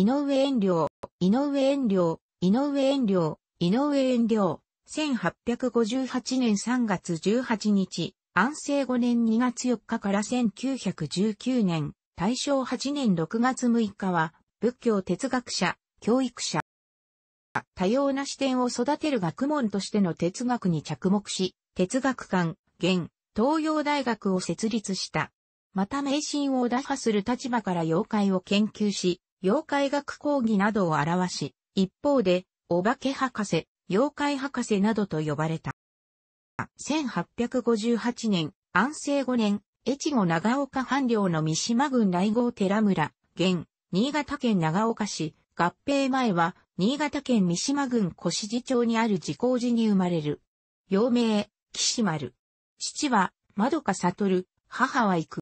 井上遠良、井上遠良、井上遠良、井上遠良、1858年3月18日、安政5年2月4日から1919年、大正8年6月6日は、仏教哲学者、教育者。多様な視点を育てる学問としての哲学に着目し、哲学館、現、東洋大学を設立した。また迷信を打破する立場から妖怪を研究し、妖怪学講義などを表し、一方で、お化け博士、妖怪博士などと呼ばれた。1858年、安政5年、越後長岡藩領の三島郡内郷寺村、現、新潟県長岡市、合併前は、新潟県三島郡小路町にある自工寺に生まれる。幼名、岸丸。父は、まどか悟る、母は行く。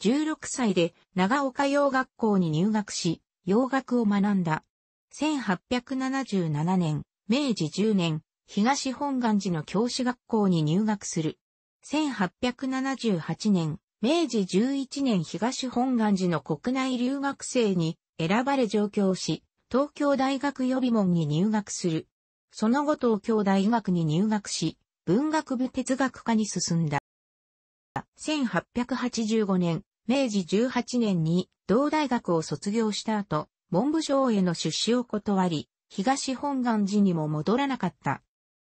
16歳で長岡洋学校に入学し、洋学を学んだ。1877年、明治10年、東本願寺の教師学校に入学する。1878年、明治11年東本願寺の国内留学生に選ばれ上京し、東京大学予備門に入学する。その後東京大学に入学し、文学部哲学科に進んだ。1885年、明治18年に同大学を卒業した後、文部省への出資を断り、東本願寺にも戻らなかった。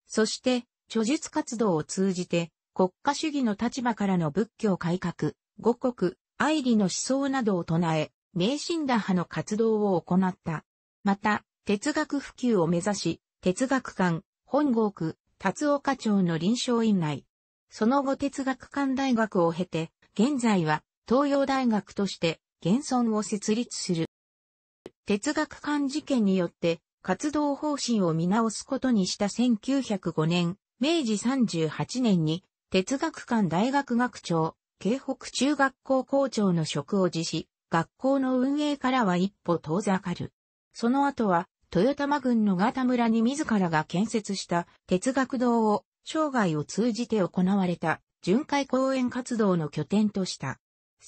そして、著述活動を通じて、国家主義の立場からの仏教改革、五国、愛理の思想などを唱え、迷信打派の活動を行った。また、哲学普及を目指し、哲学館、本郷区、達岡町の臨床院内、その後哲学館大学を経て、現在は東洋大学として現存を設立する。哲学館事件によって活動方針を見直すことにした1905年、明治38年に哲学館大学学長、京北中学校校長の職を辞し、学校の運営からは一歩遠ざかる。その後は、豊玉郡のガタ村に自らが建設した哲学堂を生涯を通じて行われた巡回講演活動の拠点とした。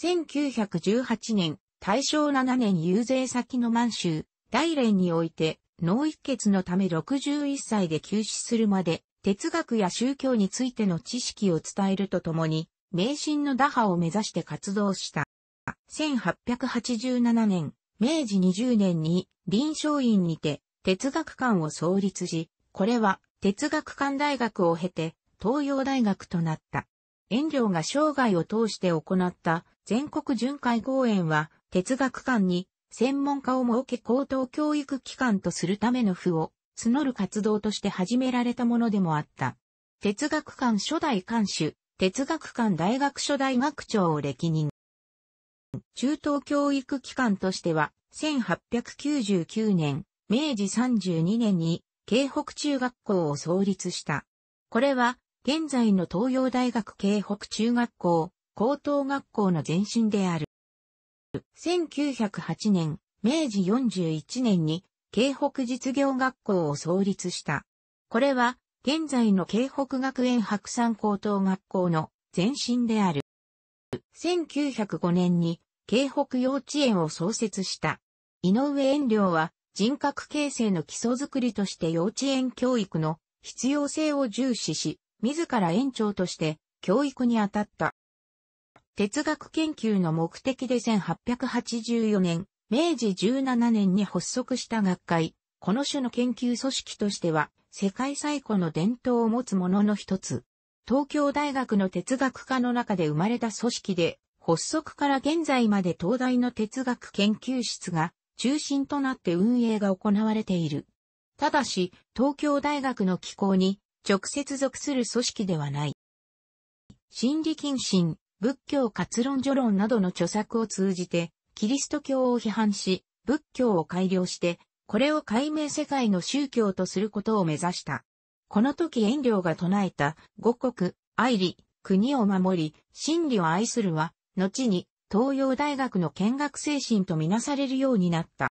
1918年、大正7年遊説先の満州、大連において、脳一血のため61歳で休止するまで、哲学や宗教についての知識を伝えるとともに、迷信の打破を目指して活動した。1887年、明治20年に臨床院にて哲学館を創立し、これは哲学館大学を経て東洋大学となった。遠慮が生涯を通して行った全国巡回講演は哲学館に専門家を設け高等教育機関とするための府を募る活動として始められたものでもあった。哲学館初代館主、哲学館大学初代学長を歴任。中等教育機関としては1899年、明治32年に京北中学校を創立した。これは、現在の東洋大学京北中学校、高等学校の前身である。1908年、明治41年に、京北実業学校を創立した。これは、現在の京北学園白山高等学校の前身である。1905年に、京北幼稚園を創設した。井上遠良は、人格形成の基礎づくりとして幼稚園教育の必要性を重視し、自ら園長として教育に当たった。哲学研究の目的で1884年、明治17年に発足した学会、この種の研究組織としては、世界最古の伝統を持つものの一つ。東京大学の哲学科の中で生まれた組織で、発足から現在まで東大の哲学研究室が中心となって運営が行われている。ただし、東京大学の機構に直接属する組織ではない。心理謹慎、仏教活論序論などの著作を通じて、キリスト教を批判し、仏教を改良して、これを解明世界の宗教とすることを目指した。この時遠慮が唱えた、五国、愛理、国を守り、真理を愛するは、後に、東洋大学の見学精神とみなされるようになった。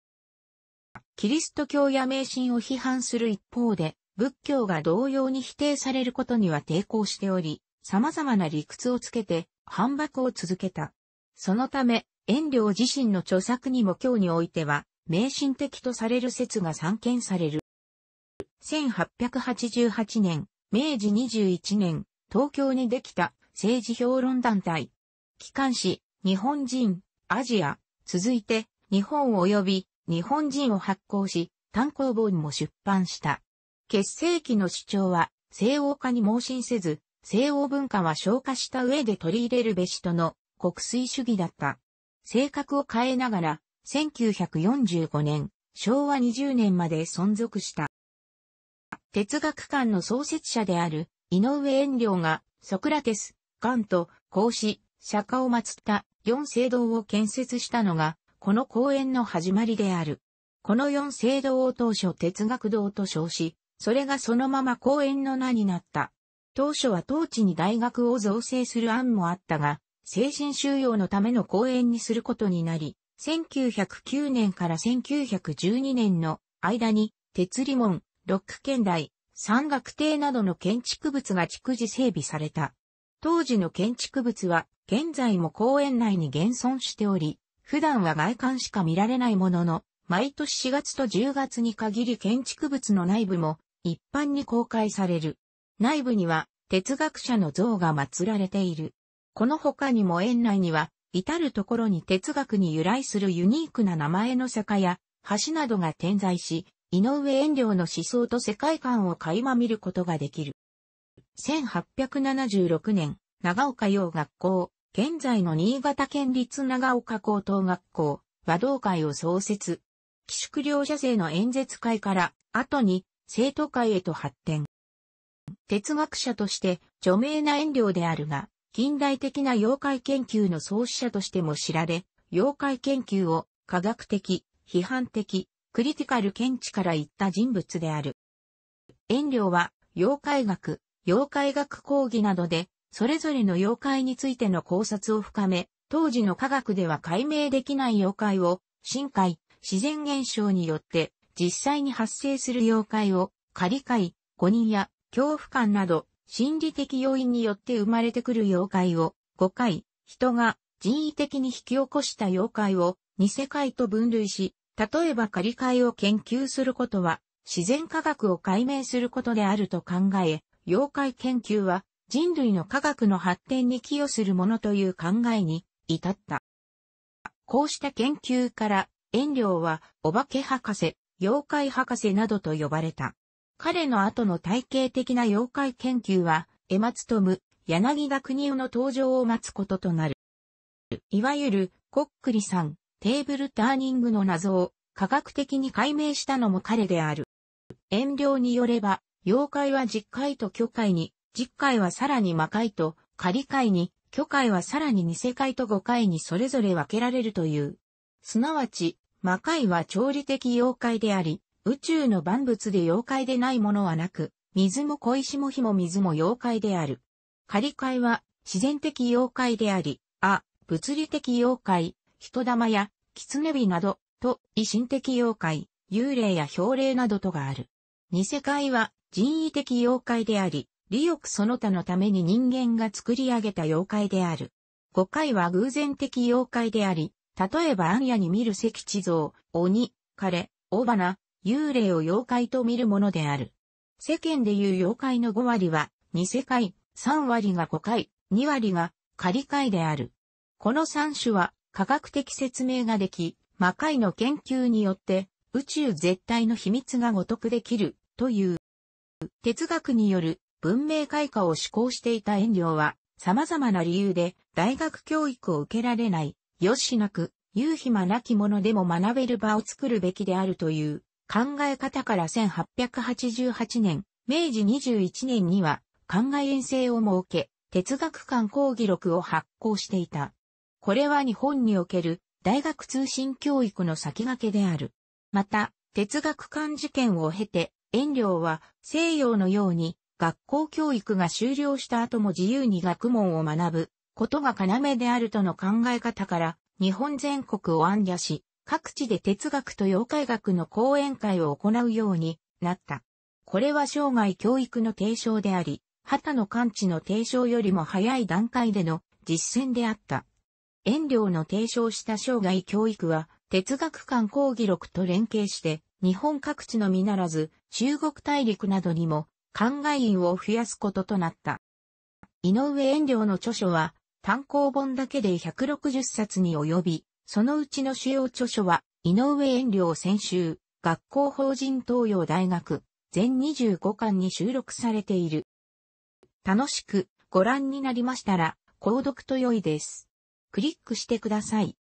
キリスト教や迷信を批判する一方で、仏教が同様に否定されることには抵抗しており、様々な理屈をつけて反駁を続けた。そのため、遠慮自身の著作にも今日においては、迷信的とされる説が散見される。1888年、明治21年、東京にできた政治評論団体、機関紙、日本人、アジア、続いて、日本及び日本人を発行し、単行本も出版した。結成期の主張は、西欧化に盲信せず、西欧文化は消化した上で取り入れるべしとの国粋主義だった。性格を変えながら、1945年、昭和20年まで存続した。哲学館の創設者である、井上遠良が、ソクラテス、ガンと、孔子、釈迦を祀った四聖堂を建設したのが、この公園の始まりである。この四聖堂を当初哲学堂と称し、それがそのまま公園の名になった。当初は当地に大学を造成する案もあったが、精神収容のための公園にすることになり、1909年から1912年の間に、鉄理門、ロック県大、山岳亭などの建築物が逐次整備された。当時の建築物は現在も公園内に現存しており、普段は外観しか見られないものの、毎年4月と10月に限り建築物の内部も一般に公開される。内部には哲学者の像が祀られている。この他にも園内には至るところに哲学に由来するユニークな名前の坂や橋などが点在し、井上遠慮の思想と世界観を垣間見ることができる。1876年、長岡洋学校、現在の新潟県立長岡高等学校、和道会を創設。寄宿寮者生の演説会から、後に、生徒会へと発展。哲学者として、著名な遠慮であるが、近代的な妖怪研究の創始者としても知られ、妖怪研究を科学的、批判的、クリティカル見地からいった人物である。遠慮は、妖怪学、妖怪学講義などで、それぞれの妖怪についての考察を深め、当時の科学では解明できない妖怪を、深海、自然現象によって実際に発生する妖怪を、仮解、誤認や恐怖感など、心理的要因によって生まれてくる妖怪を、誤解、人が人為的に引き起こした妖怪を、偽世界と分類し、例えば仮解を研究することは、自然科学を解明することであると考え、妖怪研究は人類の科学の発展に寄与するものという考えに至った。こうした研究から遠慮はお化け博士、妖怪博士などと呼ばれた。彼の後の体系的な妖怪研究は、江松富、柳田国夫の登場を待つこととなる。いわゆる、コックリさん、テーブルターニングの謎を科学的に解明したのも彼である。遠慮によれば、妖怪は実界と巨界に、実界はさらに魔界と仮界に、巨界はさらに偽界と五界にそれぞれ分けられるという。すなわち、魔界は調理的妖怪であり、宇宙の万物で妖怪でないものはなく、水も小石も火も水も妖怪である。仮界は自然的妖怪であり、あ、物理的妖怪、人玉や、狐火など、と、異神的妖怪、幽霊や氷霊などとがある。偽界は人為的妖怪であり、利欲その他のために人間が作り上げた妖怪である。五回は偶然的妖怪であり、例えば暗夜に見る石地像、鬼、彼、大花、幽霊を妖怪と見るものである。世間でいう妖怪の5割は、偽世界、3割が誤回、2割が仮界である。この3種は科学的説明ができ、魔界の研究によって宇宙絶対の秘密がごくできるという。哲学による文明開化を志向していた遠慮は、様々な理由で大学教育を受けられない、よしなく、夕暇なき者でも学べる場を作るべきであるという考え方から1888年、明治21年には考え遠征を設け、哲学館講義録を発行していた。これは日本における大学通信教育の先駆けである。また、哲学館事件を経て、遠慮は西洋のように学校教育が終了した後も自由に学問を学ぶことが要であるとの考え方から日本全国を暗夜し各地で哲学と妖怪学の講演会を行うようになった。これは生涯教育の提唱であり、旗の完治の提唱よりも早い段階での実践であった。遠慮の提唱した生涯教育は哲学館講義録と連携して日本各地のみならず、中国大陸などにも、灌漑員を増やすこととなった。井上遠慮の著書は、単行本だけで160冊に及び、そのうちの主要著書は、井上遠慮先週、学校法人東洋大学、全25巻に収録されている。楽しくご覧になりましたら、購読と良いです。クリックしてください。